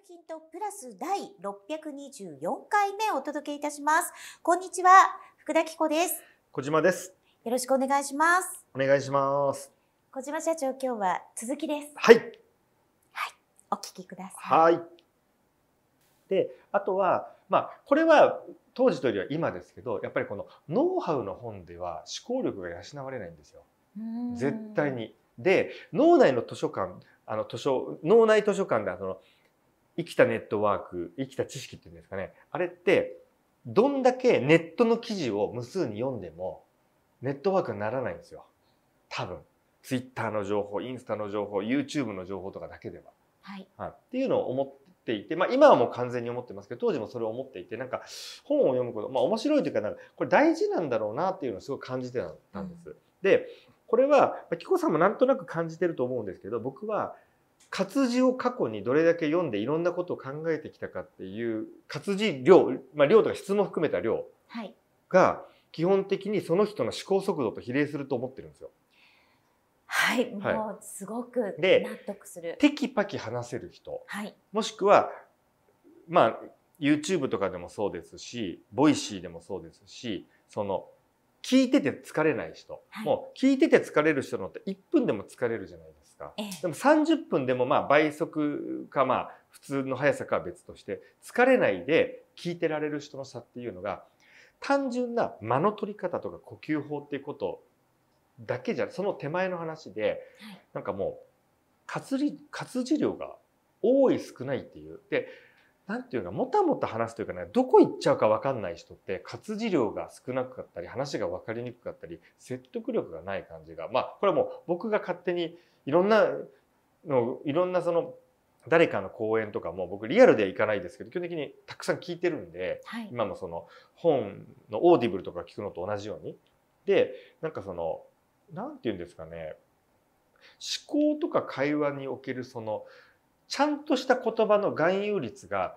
のヒントプラス第624回目お届けいたします。こんにちは、福田紀子です。小島です。よろしくお願いします。お願いします。小島社長、今日は続きです。はい。はい、お聞きください。はい。で、あとは、まあ、これは当時というよりは今ですけど、やっぱりこのノウハウの本では思考力が養われないんですよ。絶対に。で、脳内の図書館、あの図書、脳内図書館であの生きたネットワーク、生きた知識っていうんですかね。あれって、どんだけネットの記事を無数に読んでも、ネットワークにならないんですよ。多分。ツイッターの情報、インスタの情報、YouTube の情報とかだけでは。はい。はっていうのを思っていて、まあ今はもう完全に思ってますけど、当時もそれを思っていて、なんか本を読むこと、まあ面白いというか、なんかこれ大事なんだろうなっていうのをすごい感じてたんです。うん、で、これは、紀子さんもなんとなく感じてると思うんですけど、僕は活字を過去にどれだけ読んでいろんなことを考えてきたかっていう活字量、まあ、量とか質も含めた量が基本的にその人の思考速度と比例すると思ってるんですよ。はい、はい、もうすごく納得する。テキパキ話せる人、はい、もしくはまあ YouTube とかでもそうですしボイシーでもそうですしその聞いてて疲れない人、はい、もう聞いてて疲れる人のって1分でも疲れるじゃないですか。か、でも30分でもまあ倍速かまあ普通の速さかは別として疲れないで聞いてられる人の差っていうのが単純な間の取り方とか呼吸法っていうことだけじゃその手前の話で、はい、なんかもう活活字量が多い少ないっていうでなんていうか、もたもた話すというかね、どこ行っちゃうか分かんない人って、活字量が少なかったり、話が分かりにくかったり、説得力がない感じが、まあ、これはもう僕が勝手にいろんなの、いろんなその、誰かの講演とかも僕リアルでは行かないですけど基本的にたくさん聞いてるんで、はい、今のその本のオーディブルとか聞くのと同じようにでなんかその何て言うんですかね思考とか会話におけるそのちゃんとした言葉の含有率が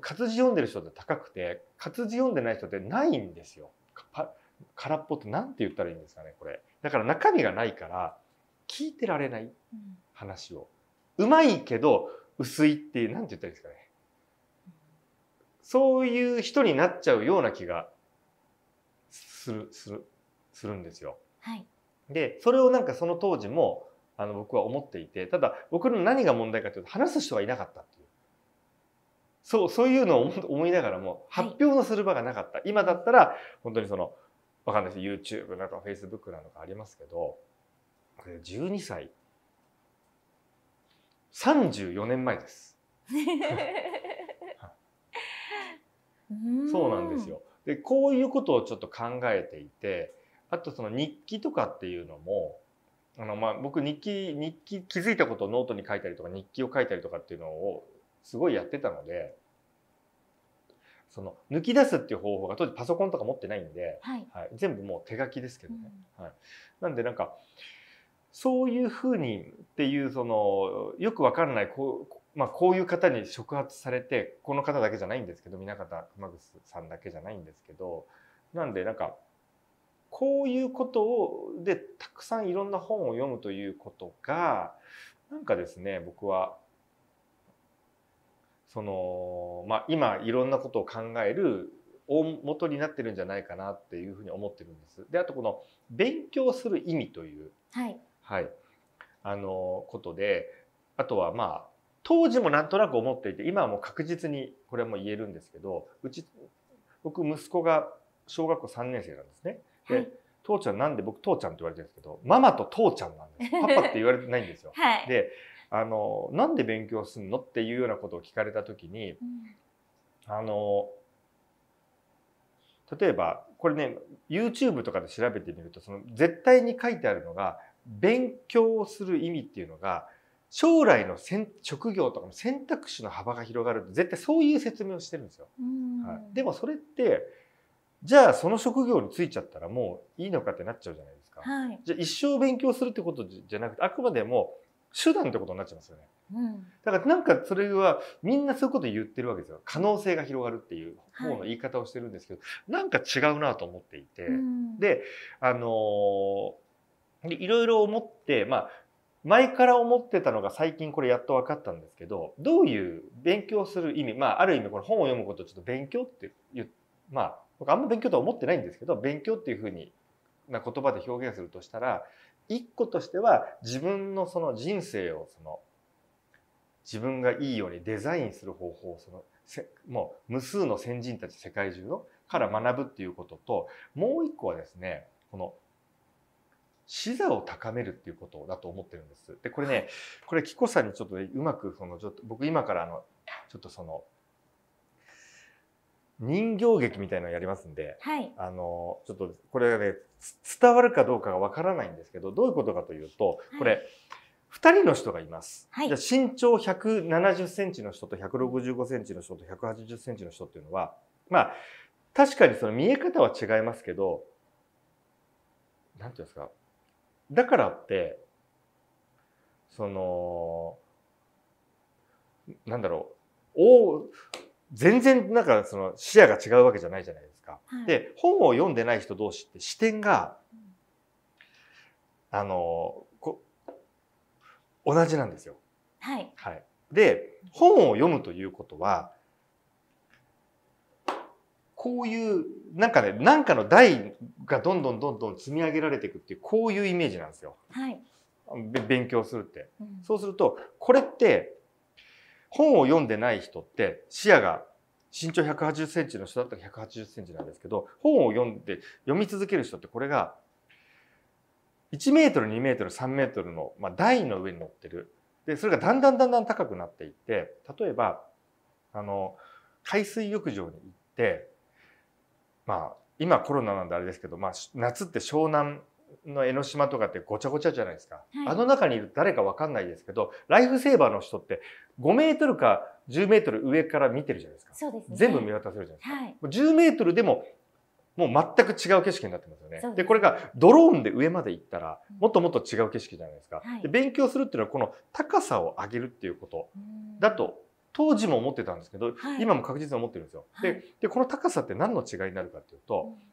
活字読んでる人って高くて活字読んでない人ってないんですよ。空っぽって何て言ったらいいんですかねこれ。だから中身がないから聞いてられない話を。うまいけど薄いって何て言ったらいいんですかね。そういう人になっちゃうような気がするするするんですよ。はい、でそれをなんかその当時もあの僕は思っていてただ僕の何が問題かというと話す人がいなかったってそう、そういうのを思いながらも、発表のする場がなかった。はい、今だったら、本当にその、わかんないです。YouTube なんか Facebook なんかありますけど、これ12歳。34年前です。そうなんですよ。で、こういうことをちょっと考えていて、あとその日記とかっていうのも、あのまあ僕日記、日記、気づいたことをノートに書いたりとか日記を書いたりとかっていうのをすごいやってたので、その抜き出すっていう方法が当時パソコンとか持ってないんで、はい、はい、全部もう手書きですけどね、うん、はい、なんでなんかそういうふうにっていうそのよくわかんないこう,、まあ、こういう方に触発されてこの方だけじゃないんですけど南方熊楠さんだけじゃないんですけどなんでなんかこういうことをでたくさんいろんな本を読むということがなんかですね僕はその、まあ、今いろんなことを考える大元になってるんじゃないかなっていうふうに思ってるんです。であとこの勉強する意味という、はい、はい、あのことであとはまあ当時もなんとなく思っていて今はもう確実にこれも言えるんですけどうち僕息子が小学校3年生なんですね。で、はい、父ちゃんなんで僕父ちゃんって言われてるんですけどママと父ちゃんなんです パパって言われてないんですよ。はい、であのなんで勉強すんのっていうようなことを聞かれた時に、あの例えばこれね YouTube とかで調べてみるとその絶対に書いてあるのが勉強をする意味っていうのが将来の職業とかの選択肢の幅が広がる絶対そういう説明をしてるんですよ。はい、でもそれってじゃあその職業に就いちゃったらもういいのかってなっちゃうじゃないですか。はい、じゃあ一生勉強するってことじゃなくてあくまでも手段ってことになっちゃいますよね。だからなんかそれはみんなそういうこと言ってるわけですよ可能性が広がるっていう方の言い方をしてるんですけど、はい、なんか違うなと思っていて、うん、であのいろいろ思ってまあ前から思ってたのが最近これやっと分かったんですけどどういう勉強する意味まあある意味この本を読むことをちょっと勉強ってまあ僕あんま勉強とは思ってないんですけど勉強っていうふうにな言葉で表現するとしたら一個としては自分のその人生をその自分がいいようにデザインする方法をそのもう無数の先人たち世界中のから学ぶっていうことともう一個はですねこの視座を高めるっていうことだと思ってるんです。でこれねこれ紀子さんにちょっとうまくそのちょっと僕今からあのちょっとその人形劇みたいなのやりますんで、はい、あのちょっとこれね伝わるかどうかがわからないんですけどどういうことかというとこれ、はい、2人の人がいます、はい、じゃ身長1 7 0ンチの人と1 6 5ンチの人と1 8 0ンチの人っていうのはまあ確かにその見え方は違いますけどなんていうんですかだからってそのなんだろうお全然なんかその視野が違うわけじゃないじゃないですか。はい、で本を読んでない人同士って視点が、あのこ同じなんですよ。はい、はい、で本を読むということはこういうなんかねなんかの台がどんどんどんどん積み上げられていくっていうこういうイメージなんですよ。はい、勉強するって、うん、そうするとこれって本を読んでない人って視野が身長180センチの人だったら180センチなんですけど本を読んで読み続ける人ってこれが1メートル2メートル3メートルの、まあ、台の上に乗ってるでそれがだんだんだんだん高くなっていって例えばあの海水浴場に行ってまあ今コロナなんであれですけど、まあ、夏って湘南の江ノ島とかってごちゃごちゃじゃないですか、はい、あの中にいる誰か分かんないですけどライフセーバーの人って5メートルか10メートル上から見てるじゃないですかそうです、ね、全部見渡せるじゃないですか、はい、10メートルでももう全く違う景色になってますよね。でこれがドローンで上まで行ったらもっともっと違う景色じゃないですか。はい、で勉強するっていうのはこの高さを上げるっていうことだと当時も思ってたんですけど、はい、今も確実に思ってるんですよ。ででこの高さって何の違いになるかっていうと、うん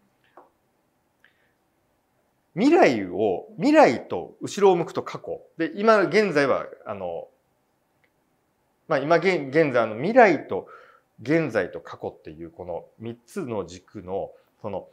未来を、未来と後ろを向くと過去。で、今現在は、あの、まあ今現在、あの未来と現在と過去っていうこの3つの軸の、その、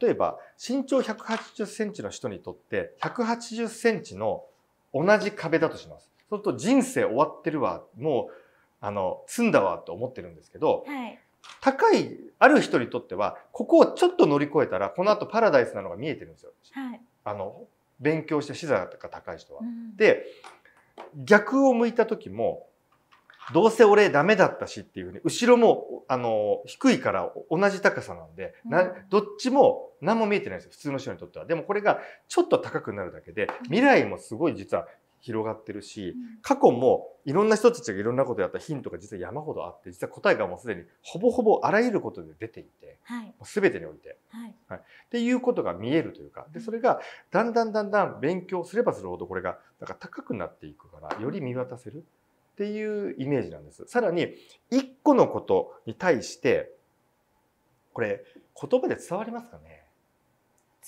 例えば身長180センチの人にとって180センチの同じ壁だとします。そうすると人生終わってるわ、もう、あの、積んだわと思ってるんですけど、はい、高いある人にとってはここをちょっと乗り越えたらこの後パラダイスなのが見えてるんですよ。はい、あの勉強して資材が高い人は。うん、で逆を向いた時もどうせ俺ダメだったしっていうふうに後ろもあの低いから同じ高さなんで、うん、どっちも何も見えてないんですよ普通の人にとっては。でもこれがちょっと高くなるだけで未来もすごい実は広がってるし、過去もいろんな人たちがいろんなことやったヒントが実は山ほどあって実は答えがもうすでにほぼほぼあらゆることで出ていて、はい、全てにおいて、はい、はい、っていうことが見えるというかでそれがだんだんだんだん勉強すればするほどこれがなんか高くなっていくからより見渡せるっていうイメージなんです。さらに1個のことに対してこれ言葉で伝わりますかね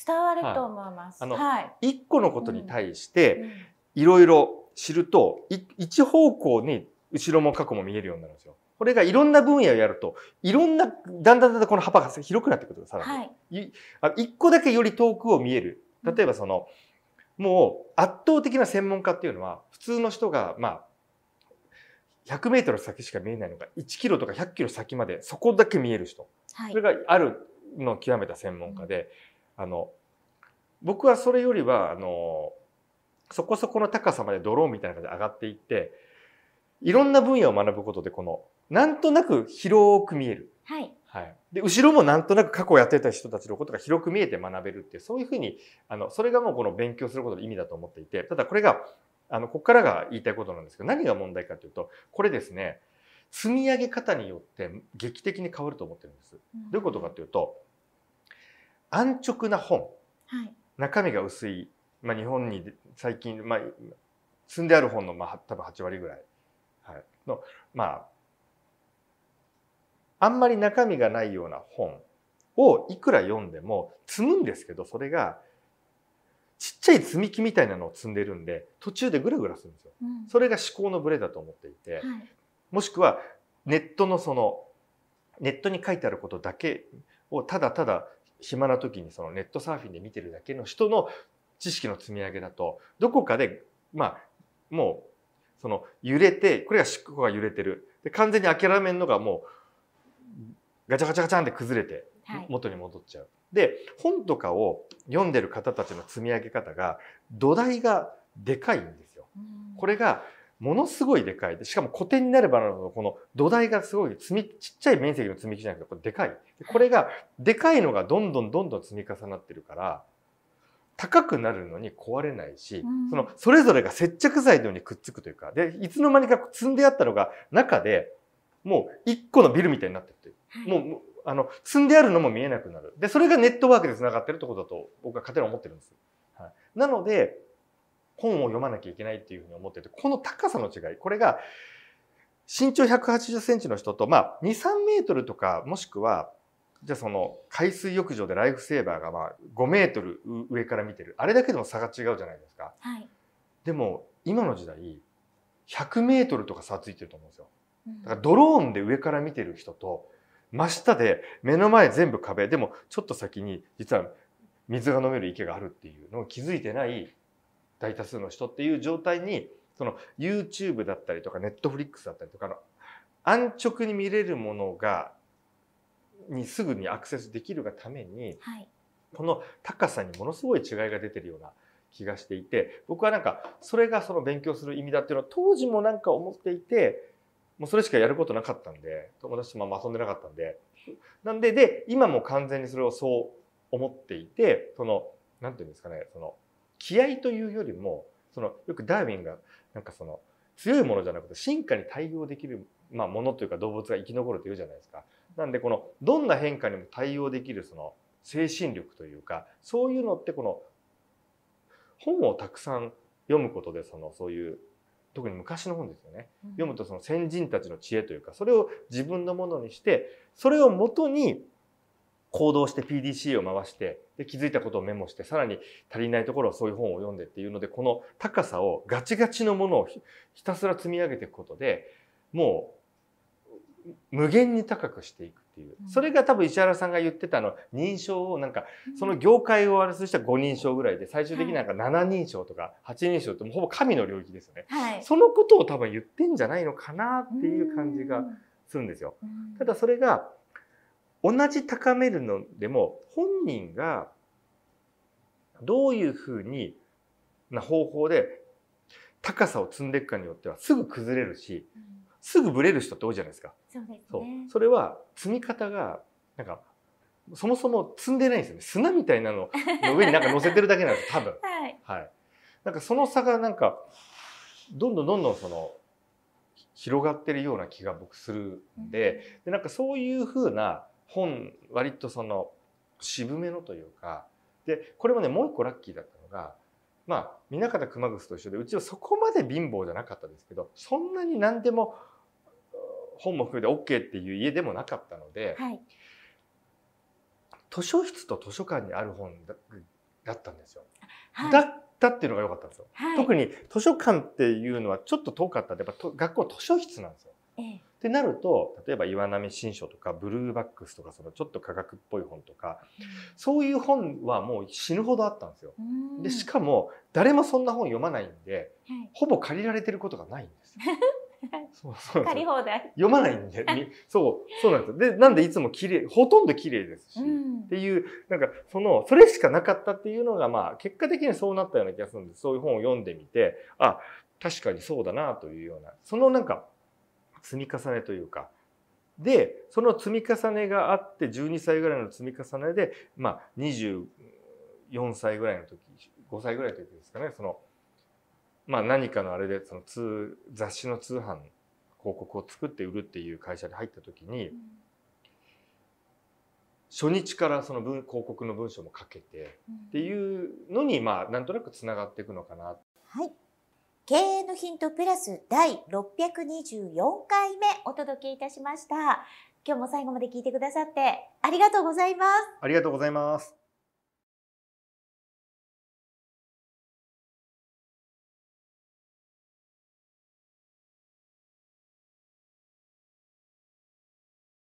伝わると思います。はい、あの、はい、1個のことに対して、うんうんいろいろ知ると、一方向に後ろも過去も見えるようになるんですよ。これがいろんな分野をやると、いろんな、だんだんだんだんこの幅が広くなってくるさらに。はい、一個だけより遠くを見える。例えばその、もう圧倒的な専門家っていうのは、普通の人が、まあ、100メートル先しか見えないのが1キロとか100キロ先までそこだけ見える人、はい、それがあるのを極めた専門家で、あの僕はそれよりはあのそこそこの高さまでドローンみたいな感じで上がっていって、いろんな分野を学ぶことで、この、なんとなく広く見える。はい。はい。で、後ろもなんとなく過去やってた人たちのことが広く見えて学べるっていう、そういうふうに、あの、それがもうこの勉強することの意味だと思っていて、ただこれが、あの、ここからが言いたいことなんですけど、何が問題かというと、これですね、積み上げ方によって劇的に変わると思ってるんです。どういうことかというと、安直な本、はい、中身が薄いまあ、日本に最近、まあ、積んである本の、まあ、多分8割ぐらい、はい、のまああんまり中身がないような本をいくら読んでも積むんですけどそれがちっちゃい積み木みたいなのを積んでるんで途中でぐらぐらするんですよ、うん、それが思考のブレだと思っていて、はい、もしくはネットのそのネットに書いてあることだけをただただ暇な時にそのネットサーフィンで見てるだけの人の知識の積み上げだとどこかでまあもうその揺れてこれが執行が揺れてるで完全に諦めるのがもうガチャガチャガチャンって崩れて元に戻っちゃう。はい、で本とかを読んでる方たちの積み上げ方が土台がでかいんですよ。これがものすごいでかいしかも古典になればなるほどこの土台がすごい積みちっちゃい面積の積み木じゃなくてこれでかいこれがでかいのがどんどんどんどん積み重なってるから高くなるのに壊れないし、うん、そのそれぞれが接着剤のようにくっつくというかでいつの間にか積んであったのが中でもう1個のビルみたいになってるという、はい、もうあの積んであるのも見えなくなるでそれがネットワークでつながってるってことだと僕は勝手に思ってるんです。はい、なので本を読まなきゃいけないっていうふうに思っててこの高さの違いこれが身長180センチの人と、まあ、2、3メートルとか、もしくは、じゃあその海水浴場でライフセーバーがまあ5メートル上から見てるあれだけでも差が違うじゃないですか、はい、でも今の時代100メートルとか差ついてると思うんですよだからドローンで上から見てる人と真下で目の前全部壁でもちょっと先に実は水が飲める池があるっていうのを気づいてない大多数の人っていう状態にその YouTube だったりとか Netflix だったりとかの安直に見れるものがにすぐにアクセスできるがために、はい、この高さにものすごい違いが出てるような気がしていて僕はなんかそれがその勉強する意味だっていうのは当時もなんか思っていてもうそれしかやることなかったんで友達とま遊んでなかったんでなんでで今も完全にそれをそう思っていてその何て言うんですかねその気合というよりもそのよくダーウィンがなんかその強いものじゃなくて進化に対応できる、まあ、ものというか動物が生き残るというじゃないですかなんでこのどんな変化にも対応できるその精神力というかそういうのってこの本をたくさん読むことでそのそういう特に昔の本ですよね、読むとその先人たちの知恵というかそれを自分のものにしてそれをもとに行動して PDCA を回してで気づいたことをメモしてさらに足りないところはそういう本を読んでっていうのでこの高さをガチガチのものをひたすら積み上げていくことでもう無限に高くしていくっていうそれが多分石原さんが言ってたの認証をなんかその業界を悪くした5人称ぐらいで最終的になんか7人称とか8人称ってもうほぼ神の領域ですよね、はい、そのことを多分言ってんじゃないのかなっていう感じがするんですよ。ただそれが同じ高めるのでも本人がどういうふうにな方法で高さを積んでいくかによってはすぐ崩れるし、すぐブレる人って多いじゃないですか。そうです、ね、そそれは積み方がなんかそもそも積んでないんですよね。砂みたいなのの上になんか乗せてるだけなんです 多分。はい、はい。なんかその差がなんかどんどんどんどんその広がってるような気が僕するんでうん、でなんかそういうふうな本割とその渋めのというかでこれもねもう一個ラッキーだったのがまあ南方熊楠と一緒でうちはそこまで貧乏じゃなかったですけどそんなに何でも本も含めて OK っていう家でもなかったので、はい、図書室と図書館にある本だったんですよ。はい、だったっていうのが良かったんですよ、はい、特に図書館っていうのはちょっと遠かったんでやっぱ学校図書室なんですよ。ってなると例えば岩波新書とかブルーバックスとかそのちょっと科学っぽい本とか、うん、そういう本はもう死ぬほどあったんですよ。でしかも誰もそんな本読まないんで、はい、ほぼ借りられてることがないんです。そうそう借り放題。読まないんで、そう、そうなんですよ。で、なんでいつも綺麗、ほとんど綺麗ですし、うん、っていう、なんかその、それしかなかったっていうのが、まあ、結果的にそうなったような気がするんで、そういう本を読んでみて、あ、確かにそうだなというような、そのなんか、積み重ねというか、で、その積み重ねがあって、12歳ぐらいの積み重ねで、まあ、24歳ぐらいの時、5歳ぐらいの時ですかね、その、まあ、何かのあれでその通雑誌の通販広告を作って売るっていう会社に入った時に、初日からその文広告の文章も書けて、っていうのにまあなんとなくつながっていくのかな。はい経営のヒントプラス第624回目お届けいたしました。今日も最後まで聞いてくださってありがとうございます。ありがとうございます。